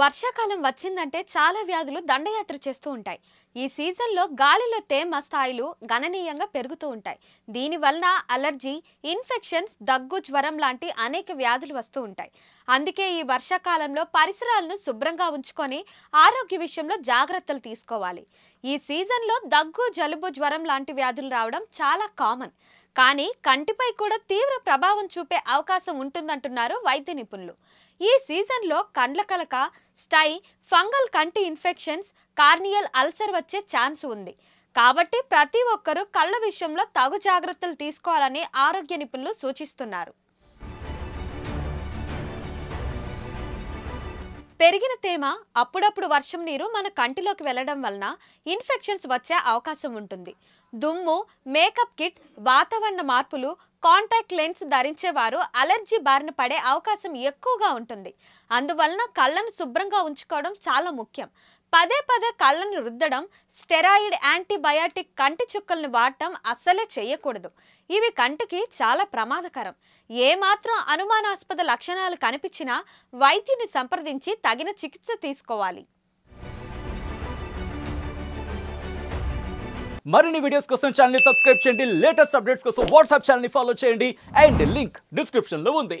వర్షాకాలం వచ్చిందంటే చాలా వ్యాధులు దండయాత్ర చేస్తూ ఉంటాయి ఈ సీజన్లో గాలిలో తేమ స్థాయిలు గణనీయంగా పెరుగుతూ ఉంటాయి దీనివలన అలర్జీ ఇన్ఫెక్షన్స్ దగ్గు జ్వరం లాంటి అనేక వ్యాధులు వస్తూ ఉంటాయి అందుకే ఈ వర్షాకాలంలో పరిసరాలను శుభ్రంగా ఉంచుకొని ఆరోగ్య విషయంలో జాగ్రత్తలు తీసుకోవాలి ఈ సీజన్లో దగ్గు జలుబు జ్వరం లాంటి వ్యాధులు రావడం చాలా కామన్ కానీ కంటిపై కూడా తీవ్ర ప్రభావం చూపే అవకాశం ఉంటుందంటున్నారు వైద్య నిపుణులు ఈ సీజన్లో కండ్ల కలక స్టై ఫంగల్ కంటి ఇన్ఫెక్షన్స్ కార్నియల్ అల్సర్ వచ్చే ఛాన్స్ ఉంది కాబట్టి ప్రతి ఒక్కరూ కళ్ళ విషయంలో తగు జాగ్రత్తలు తీసుకోవాలని ఆరోగ్య నిపుణులు సూచిస్తున్నారు పెరిగిన తేమ అప్పుడప్పుడు వర్షం నీరు మన కంటిలోకి వెళ్లడం వలన ఇన్ఫెక్షన్స్ వచ్చే అవకాశం ఉంటుంది దుమ్ము మేకప్ కిట్ వాతావరణ మార్పులు కాంటాక్ట్ లెన్స్ ధరించేవారు అలర్జీ బారిన పడే అవకాశం ఎక్కువగా ఉంటుంది అందువలన కళ్ళను శుభ్రంగా ఉంచుకోవడం చాలా ముఖ్యం పదే పదే కళ్ళను రుద్దడం స్టెరాయిడ్ యాంటీబయాటిక్ కంటి చుక్కలను వాడటం అస్సలే చేయకూడదు ఇవి కంటికి చాలా ప్రమాదకరం ఏమాత్రం అనుమానాస్పద లక్షణాలు కనిపించినా వైద్యుని సంప్రదించి తగిన చికిత్స తీసుకోవాలి మరిన్ని వీడియోస్ కోసం ఛానల్ని సబ్స్క్రైబ్ చేయండి లేటెస్ట్ అప్డేట్స్ కోసం వాట్సాప్ ఛానల్ని ఫాలో చేయండి అండ్ లింక్ డిస్క్రిప్షన్లో ఉంది